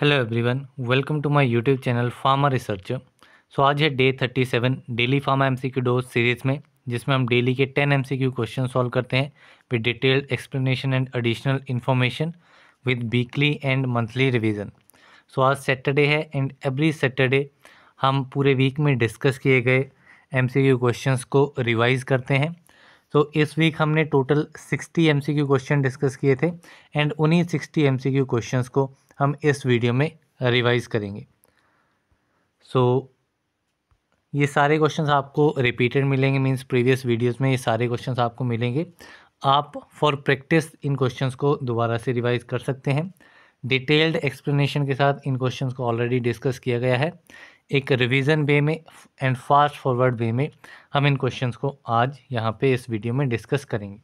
hello everyone welcome to my YouTube channel pharma research so आज है day thirty seven daily pharma MCQ dose series में जिसमें हम daily के ten MCQ question solve करते हैं with detailed explanation and additional information with weekly and monthly revision so आज Saturday है एंड एवरी सैटरडे हम पूरे वीक में डिस्कस किए गए एम सी को रिवाइज़ करते हैं तो so, इस वीक हमने total sixty M question discuss किए थे एंड उन्हीं सिक्सटी एम क्वेश्चंस को हम इस वीडियो में रिवाइज़ करेंगे सो so, ये सारे क्वेश्चंस आपको रिपीटेड मिलेंगे मींस प्रीवियस वीडियोस में ये सारे क्वेश्चंस आपको मिलेंगे आप फॉर प्रैक्टिस इन क्वेश्चंस को दोबारा से रिवाइज कर सकते हैं डिटेल्ड एक्सप्लेनेशन के साथ इन क्वेश्चंस को ऑलरेडी डिस्कस किया गया है एक रिवीजन वे में एंड फास्ट फॉरवर्ड वे में हम इन क्वेश्चन को आज यहाँ पर इस वीडियो में डिस्कस करेंगे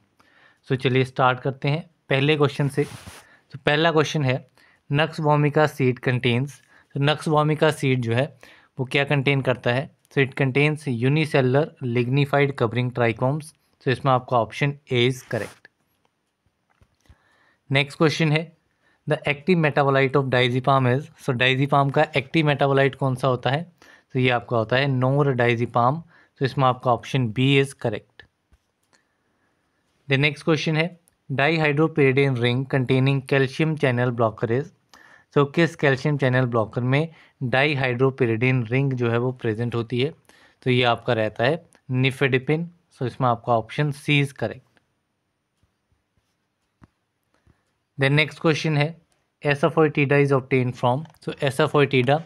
सो so, चलिए स्टार्ट करते हैं पहले क्वेश्चन से तो so, पहला क्वेश्चन है nux vomica seed contains nux vomica seed जो है वो क्या कंटेन करता है so it contains unicellular lignified covering trichomes so इसमें आपका option A is correct next question है the active metabolite of diazepam is so diazepam का एक्टिव मेटाबोलाइट कौन सा होता है तो so, ये आपका होता है नोर डाइजीपाम सो इसमें आपका option B is correct the next question है dihydropyridine ring containing calcium channel blocker is so किस कैल्शियम चैनल ब्लॉकर में डाईहाइड्रोपिरिडीन रिंग जो है वो प्रेजेंट होती है तो ये आपका रहता है निफेडिपिन सो इसमें आपका option C is correct then next question है asafoetida is obtained from so asafoetida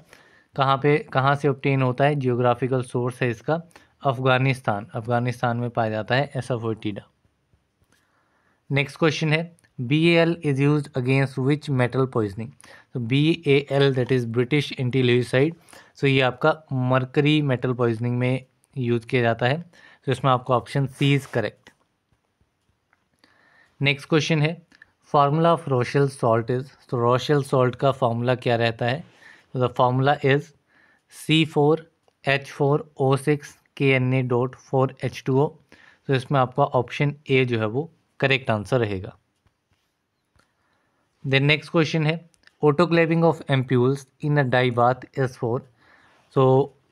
कहाँ पे कहाँ से ऑप्टेन होता है जियोग्राफिकल सोर्स है इसका अफ़गानिस्तान अफ़गानिस्तान में पाया जाता है एसाफोइटीडा नेक्स्ट क्वेश्चन है B L is used against which metal poisoning B A L that is British leucide so ये आपका मरकरी मेटल पॉइजनिंग में यूज किया जाता है तो so, इसमें आपका option C is correct next question है formula of Rochelle salt is तो रोशल सॉल्ट का फार्मूला क्या रहता है तो the formula is C four H four O six K N A dot four H two O तो इसमें आपका ऑप्शन ए जो है वो करेक्ट आंसर रहेगा देन नेक्स्ट क्वेश्चन है autoclaving of ampoules in a bath is for so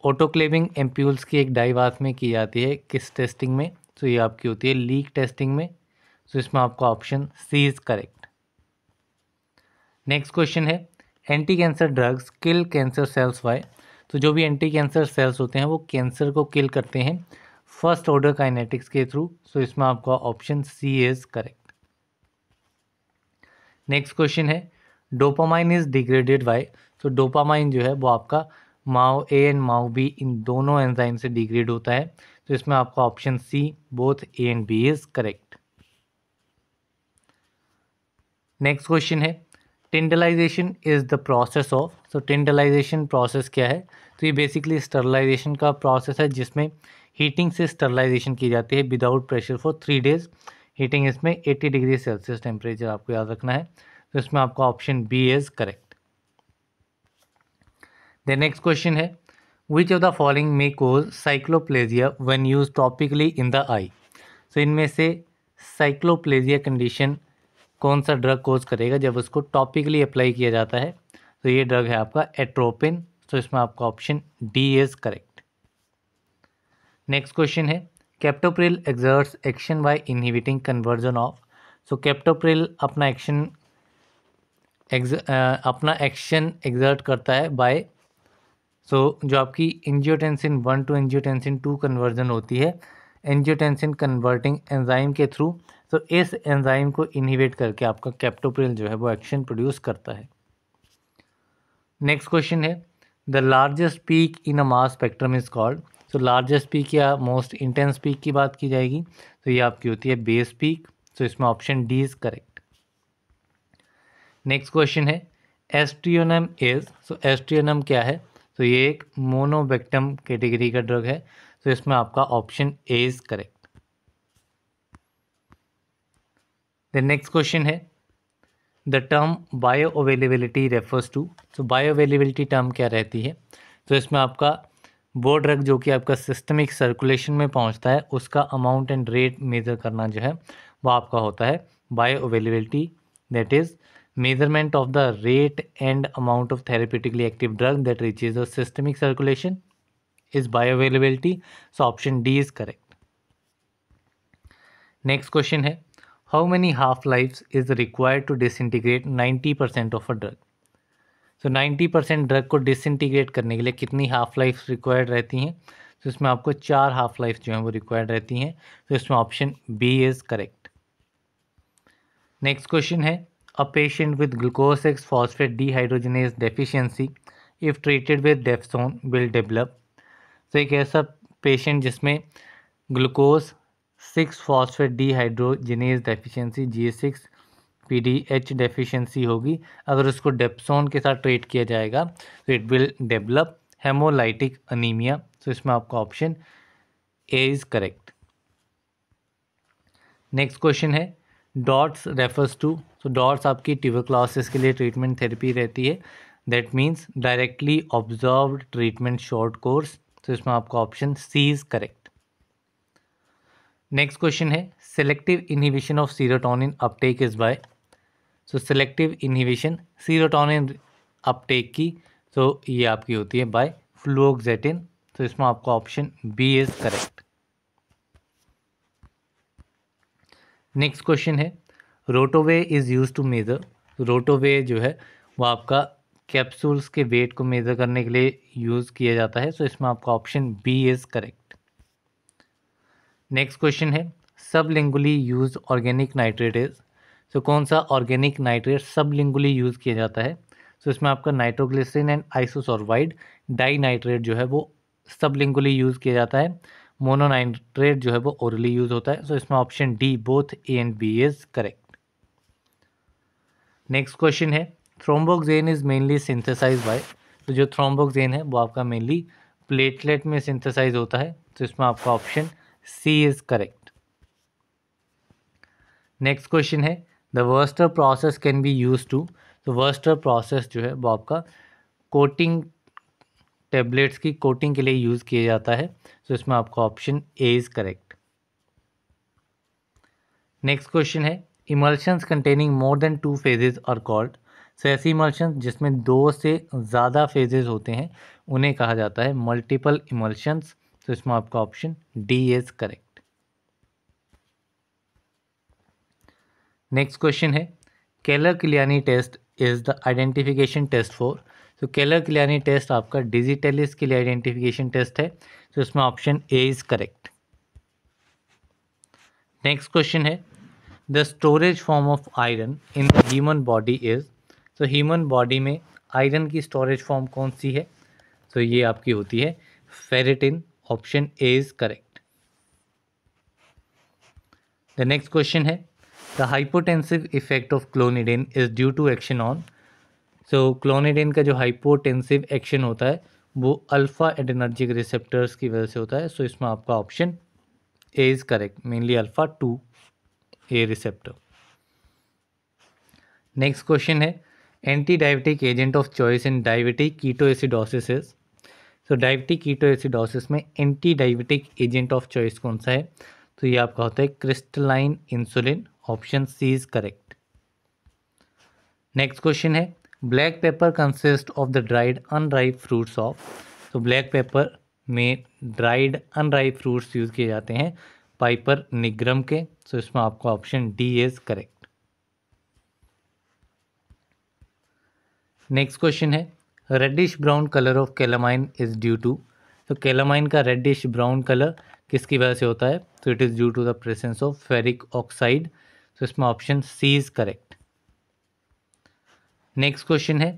autoclaving ampoules की एक बाथ में की जाती है किस टेस्टिंग में सो so, ये आपकी होती है लीक टेस्टिंग में सो so, इसमें आपका option C is correct next question है anti cancer drugs kill cancer cells by तो जो भी एंटी कैंसर सेल्स होते हैं वो कैंसर को किल करते हैं फर्स्ट ऑर्डर काइनेटिक्स के थ्रू सो so इसमें आपका option C is correct next question है डोपामाइन इज डिग्रेडेड बाय तो डोपामाइन जो है वो आपका माओ A and MAO be in दोनों एंजाइम से डिग्रेड होता है तो इसमें आपका option C both A and B is correct next question है tyndallization is the process of so tyndallization process क्या है तो ये बेसिकली स्टरलाइजेशन का प्रोसेस है जिसमें हीटिंग से स्टरलाइजेशन की जाती है without pressure for three days heating इसमें 80 डिग्री सेल्सियस टेम्परेचर आपको याद रखना है तो इसमें आपका option B is correct the next question है which of the following may cause cycloplegia when used topically in the eye so इनमें से साइक्लोप्लेजिया कंडीशन कौन सा ड्रग कोज करेगा जब उसको टॉपिकली अप्लाई किया जाता है तो ये ड्रग है आपका एट्रोपिन तो इसमें आपका option D is correct next question है captopril exerts action by inhibiting conversion of so captopril अपना एक्शन अपना एक्शन एग्जर्ट करता है बाय सो जो आपकी angiotensin one to angiotensin two conversion होती है एंजियोटेंसिन कन्वर्टिंग एंजाइम के थ्रू तो इस एंजाइम को इनहिबिट करके आपका कैप्टोप्रिल जो है वो एक्शन प्रोड्यूस करता है नेक्स्ट क्वेश्चन है the largest peak in a mass spectrum is called so largest peak या मोस्ट इंटेंस पीक की बात की जाएगी तो ये आपकी होती है बेस पीक सो इसमें option D is correct next question है एस्ट्रियोनम इज सो एस्ट्रियोनम क्या है तो ये एक मोनोबेक्टम कैटेगरी का ड्रग है तो इसमें आपका option A is correct then next question है the term bioavailability refers to so bioavailability term क्या रहती है तो इसमें आपका वो ड्रग जो कि आपका सिस्टमिक सर्कुलेशन में पहुंचता है उसका अमाउंट एंड रेट मेज़र करना जो है वो आपका होता है bioavailability that is measurement of the rate and amount of therapeutically active drug that reach is the systemic circulation is bioavailability so option D is correct next question है how many half life is required to disintegrate ninety percent of a drug so ninety percent drug को disintegrate करने के लिए कितनी half life required रहती हैं तो so, इसमें आपको चार हाफ लाइफ जो है वो रिक्वायर्ड रहती हैं तो so, इसमें option B is correct next question है a patient with glucose X phosphate dehydrogenase deficiency if treated with dapsone will develop तो एक ऐसा पेशेंट जिसमें glucose six phosphate dehydrogenase deficiency G six P D H deficiency होगी अगर उसको dapsone के साथ ट्रीट किया जाएगा तो it will develop haemolytic anaemia तो इसमें आपका option A is correct next question है DOTS refers to so DOTS आपकी ट्यूबरक्लोसिस के लिए ट्रीटमेंट थेरेपी रहती है that means directly observe treatment short course तो इसमें आपका option C is correct next question है selective inhibition of serotonin uptake is by so selective inhibition serotonin uptake की तो ये आपकी होती है बाय फ्लोक्जेटिन तो इसमें आपका option B is correct next question है rotoway is use to measure rotoway जो है वो आपका कैप्सूल्स के वेट को मेज़र करने के लिए यूज़ किया जाता है सो so इसमें आपका option B is correct next question है sublingually use organic nitrate is so कौन सा ऑर्गेनिक नाइट्रेट लिंगुली यूज़ किया जाता है सो इसमें आपका nitroglycerin and isosorbide dinitrate जो है वो लिंगुली यूज़ किया जाता है मोनोनाइट्रेट जो है वो ओरली यूज़ होता है सो इसमें option D both A and B is correct next question है thromboxane is mainly synthesise by तो जो थ्रोम्बोक्जेन है वो आपका मेनली प्लेटलेट में सिंथेसाइज होता है तो इसमें आपका option C is correct next question है the Wurster process can be use to तो वर्स्टर प्रोसेस जो है वो आपका कोटिंग टेबलेट्स की कोटिंग के लिए यूज़ किया जाता है तो so इसमें आपका option A is correct next question है emulsions containing more than two phases are called so ऐसी इमल्शन जिसमें दो से ज़्यादा फेजेज होते हैं उन्हें कहा जाता है मल्टीपल इमल्शंस तो इसमें आपका option D is correct next question है Keller Kiliani test is the identification test for तो केलर किलियानी टेस्ट आपका डिजिटलिस के लिए आइडेंटिफिकेशन टेस्ट है तो इसमें option A is correct next question है the storage form of iron in the human body is तो ह्यूमन बॉडी में आयरन की स्टोरेज फॉर्म कौन सी है तो so, ये आपकी होती है ferritin option A is correct the next question है the hypotensive effect of clonidine is due to action on so clonidine का जो हाइपोटेंसिव एक्शन होता है वो अल्फ़ा एडेनर्जिक रिसेप्टर्स की वजह से होता है सो so इसमें आपका option A is correct mainly alpha two A receptor next question है antidiabetic agent of choice in diabetic ketoacidosis so diabetic ketoacidosis में antidiabetic agent of choice कौन सा है तो ये आपका होता है crystalline insulin option C is correct next question है black pepper consist of the dried undry fruits of तो ब्लैक पेपर में ड्राइड अनड्राई फ्रूट्स यूज़ किए जाते हैं पाइपर निग्रम के सो तो so इसमें आपको option D is correct next question है reddish brown colour of calamine is due to तो कैलामाइन का रेडिश ब्राउन कलर किसकी वजह से होता है तो it is due to the presence of ferric oxide तो इसमें option C is correct next question है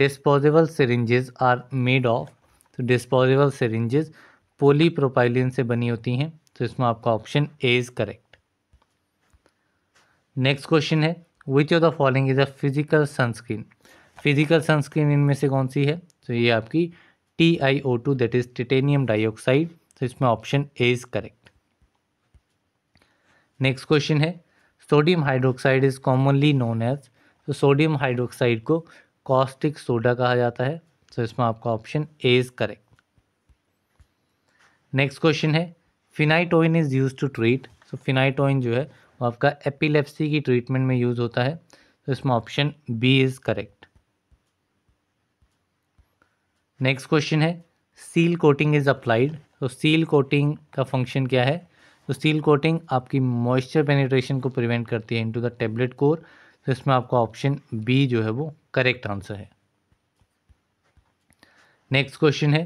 disposable syringes are made of तो डिस्पोजेबल सिरिंजेस पोलीप्रोपाइलिन से बनी होती हैं तो इसमें आपका option A is correct next question है which of the following is a physical sunscreen physical sunscreen इनमें से कौन सी है तो ये आपकी T I O two that is titanium dioxide तो इसमें option A is correct next question है sodium hydroxide is commonly known as तो सोडियम हाइड्रोक्साइड को कॉस्टिक सोडा कहा जाता है सो तो so, इसमें आपका option A is correct next question है phenytoin is use to treat सो फिनाइटोइन जो है वो आपका एपिलेप्सी की ट्रीटमेंट में यूज़ होता है तो इसमें option B is correct next question है सील कोटिंग इज़ अप्लाइड तो सील कोटिंग का फंक्शन क्या है तो सील कोटिंग आपकी मॉइस्चर पेनिट्रेशन को प्रिवेंट करती है इनटू द टेबलेट कोर तो इसमें आपका ऑप्शन बी जो है वो करेक्ट आंसर है नेक्स्ट क्वेश्चन है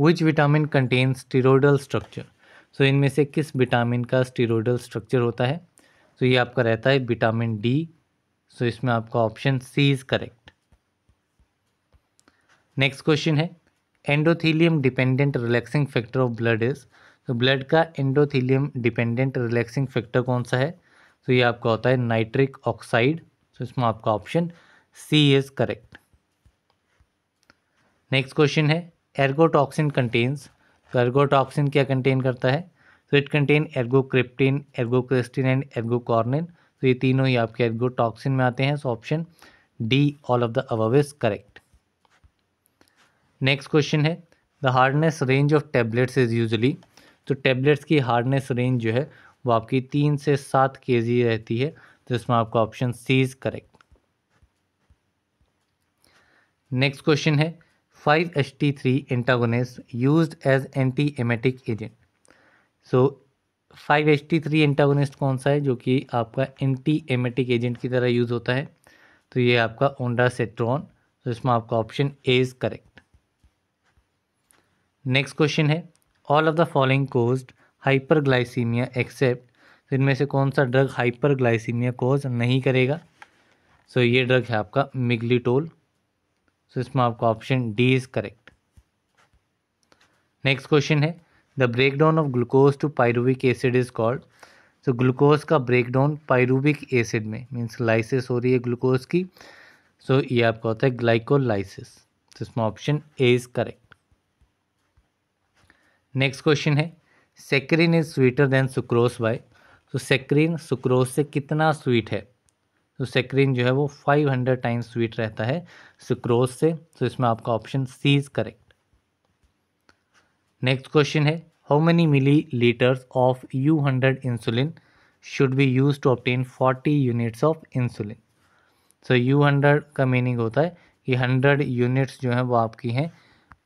which vitamin contain steroidal structure so इनमें से किस विटामिन का स्टीरोडल स्ट्रक्चर होता है तो ये आपका रहता है विटामिन डी सो इसमें आपका option C is correct next question है endothelium dependent relaxing factor of blood is तो ब्लड का एंडोथीलियम डिपेंडेंट रिलैक्सिंग फैक्टर कौन सा है तो ये आपका होता है नाइट्रिक ऑक्साइड तो इसमें आपका option C is correct next question है एर्गोटॉक्सिन कंटेन्स तो एर्गोटॉक्सिन क्या कंटेन करता है तो it contain ergocryptine ergocristine and ergocornine तो ये तीनों ही आपके एर्गोटॉक्सिन में आते हैं so option D all of the above is correct next question है the hardness range of tablets is usually तो टेबलेट्स की हार्डनेस रेंज जो है वो आपकी तीन से सात के रहती है तो इसमें आपका option C is correct next question है five H T three antagonist use as antiemetic agent so five H T three antagonist कौन सा है जो कि आपका एंटी एमेटिक एजेंट की तरह यूज़ होता है तो ये आपका ओंडा सेट्रॉन तो इसमें आपका option A is correct next question है all of the following caused hyperglycaemia except इनमें से कौन सा ड्रग हाइपरग्लाइसीमिया कोज नहीं करेगा सो so, ये ड्रग है आपका मिग्लिटोल सो so, इसमें आपका option D is correct next question है the break down of glucose to pyruvic acid is called so glucose का ब्रेक डाउन पायरूबिक एसिड में मीन्स लाइसिस हो रही है ग्लूकोज की सो so, ये आपका होता है ग्लाइकोलाइसिस तो इसमें option A is correct next question है saccharin is sweeter than sucrose by तो सेक्रीन सुक्रोस से कितना स्वीट है तो सेक्रीन जो है वो 500 टाइम्स स्वीट रहता है सुक्रोस से तो इसमें आपका option C is correct next question है how many millilitres of U hundred insulin should be use to obtain forty units of insulin so U hundred का मीनिंग होता है कि हंड्रेड यूनिट्स जो हैं वो आपकी हैं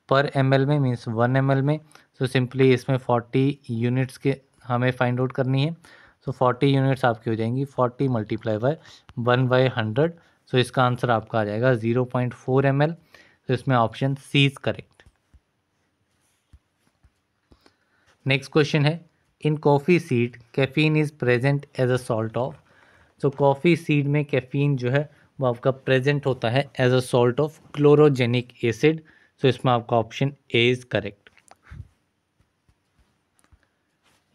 पर एम में मीन्स वन एम में सो सिंपली इसमें फोर्टी यूनिट्स के हमें फाइंड आउट करनी है सो फोर्टी यूनिट्स आपकी हो जाएंगी forty multiply by one by hundred so इसका आंसर आपका आ जाएगा zero point four M L तो इसमें option C is correct next question है in coffee seed caffeine is present as a salt of so coffee seed में caffeine जो है वो आपका प्रेजेंट होता है as a salt of chlorogenic acid so इसमें आपका option A is correct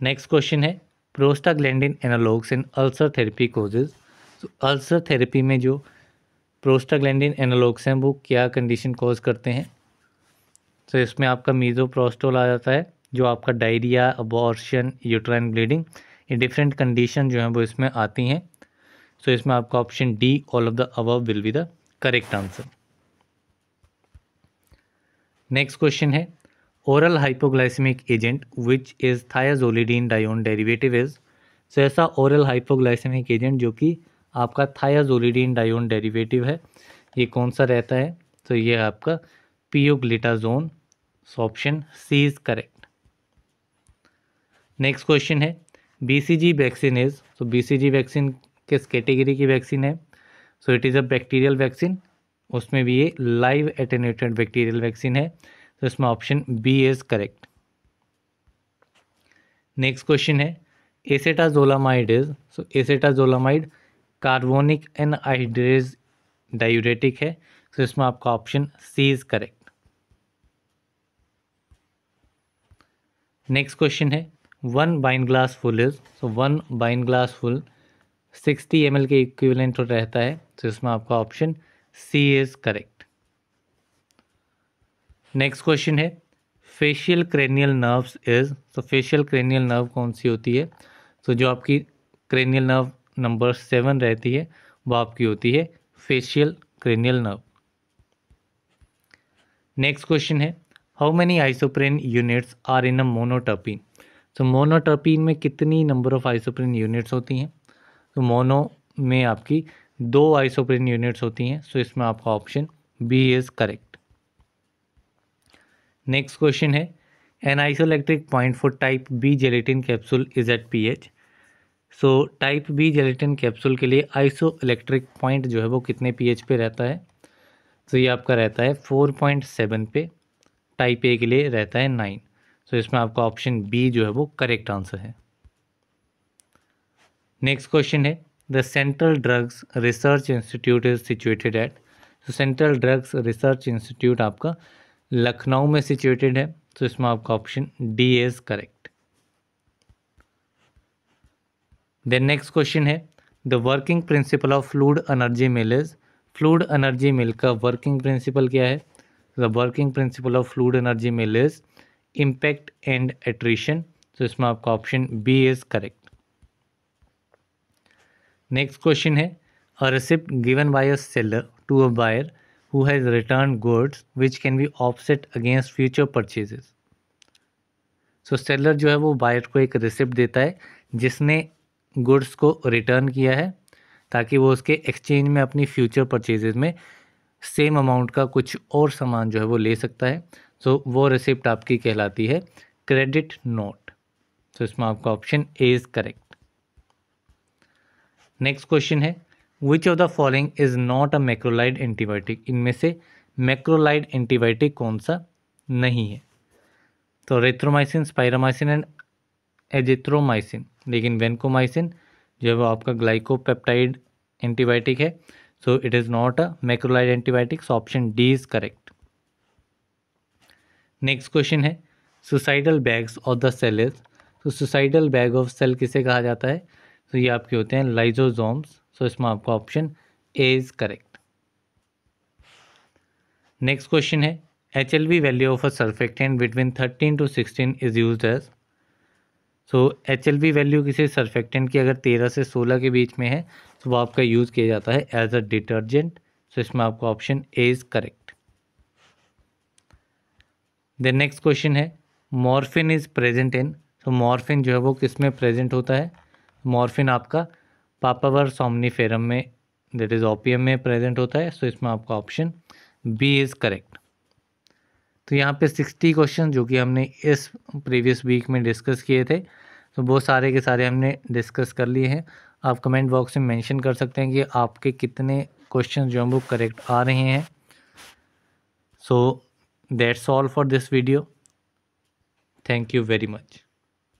next question है प्रोस्टाग्लैंडिन एनालॉग्स इन अल्सर थेरेपी कोजेज तो अल्सर थेरेपी में जो प्रोस्टाग्लैंडिन एनालॉग्स हैं वो क्या कंडीशन कॉज करते हैं तो इसमें आपका मीजोप्रोस्टोल आ जाता है जो आपका डायरिया अबॉर्शन यूट्राइन ब्लीडिंग ये डिफरेंट कंडीशन जो हैं वो इसमें आती हैं सो so इसमें आपका option D all of the above will be the correct answer next question है oral hypoglycaemic agent which is thiazolidinedione derivative is so ऐसा ओरल हाइपोग्लाइसमिक एजेंट जो कि आपका थायाजोलिडीन डायोन डेरिवेटिव है ये कौन सा रहता है तो ये आपका pioglitazone option C is correct next question है बीसीजी वैक्सीन इज़ तो बीसीजी वैक्सीन किस कैटेगरी की वैक्सीन है so it is a bacterial vaccine उसमें भी ये लाइव एटेनेटेड बैक्टीरियल वैक्सीन है तो इसमें option B is correct next question है acetazolamide is so acetazolamide carbonic anhydrase hydrase diuretic है तो so इसमें आपका option C is correct next question है one wine glass full is so one wine glass full sixty M के equivalent तो रहता है तो so इसमें आपका option C is correct next question है फेशियल क्रेनियल नर्व्स इज तो फेशियल क्रेनियल नर्व कौन सी होती है तो so, जो आपकी क्रेनियल नर्व नंबर सेवन रहती है वो आपकी होती है facial cranial nerve next question है how many isoprene units are in a monoterpene तो मोनोटर्पिन में कितनी नंबर ऑफ आइसोप्रेन यूनिट्स होती हैं तो मोनो में आपकी दो आइसोप्रीन यूनिट्स होती हैं सो इसमें आपका option B is correct next question है an isoelectric point for type B gelatin capsule is at P H so type B gelatin capsule के लिए आइसो इलेक्ट्रिक पॉइंट जो है वो कितने पी एच पे रहता है तो so, ये आपका रहता है फोर पॉइंट सेवन पे टाइप ए के लिए रहता है नाइन सो so, इसमें आपका ऑप्शन बी जो है वो करेक्ट आंसर है नेक्स्ट क्वेश्चन है The Central Drugs Research Institute is situated at तो सेंट्रल ड्रग्स रिसर्च इंस्टीट्यूट आपका लखनऊ में सिचुएटेड है तो इसमें आपका option D is correct then next question है the working principle of fluid energy mill is fluid energy mill का working principle क्या है the working principle of fluid energy mill is impact and attrition तो इसमें आपका option B is correct next question है a receipt given by a seller to a buyer who has return goods which can be offset against future purchases so seller जो है वो buyer को एक receipt देता है जिसने गुड्स को रिटर्न किया है ताकि वो उसके एक्सचेंज में अपनी फ्यूचर परचेजेज में सेम अमाउंट का कुछ और सामान जो है वो ले सकता है सो so, वो रिसिप्ट आपकी कहलाती है क्रेडिट नोट सो इसमें आपका option A is correct next question है which of the following is not a macrolide antibiotic इनमें से मैक्रोलाइड एंटीबायोटिक कौन सा नहीं है तो रेथ्रोमाइसिन स्पायरामाइसिन एंड एजिथ्रोमाइसिन लेकिन वेनकोमाइसिन जो है वो आपका ग्लाइकोपेप्टाइड एंटीबायोटिक है so it is not a macrolide antibiotic so option D is correct next question है suicidal bags of the cell is तो सुसाइडल बैग ऑफ सेल किसे कहा जाता है सो तो ये आपके होते हैं लाइजोजोम्स सो इसमें आपका option A is correct next question है H L V value of a surfactant between thirteen to sixteen is use as so H L V value किसी सर्फेक्टेंट की अगर तेरह से सोलह के बीच में है तो वो आपका यूज़ किया जाता है एज अ डिटर्जेंट सो इसमें आपका option A is correct then next question है morphine is present in so morphine जो है वो किस में प्रेजेंट होता है मॉर्फिन आपका पापावर सोमनीफेरम में दैट इज़ ओपीएम में प्रेजेंट होता है सो so इसमें आपका ऑप्शन बी इज़ करेक्ट तो यहाँ पे सिक्सटी क्वेश्चन जो कि हमने इस प्रीवियस वीक में डिस्कस किए थे तो बहुत सारे के सारे हमने डिस्कस कर लिए हैं आप कमेंट बॉक्स में मेंशन कर सकते हैं कि आपके कितने क्वेश्चन जो हैं वो करेक्ट आ रहे हैं so that's all for this video thank you very much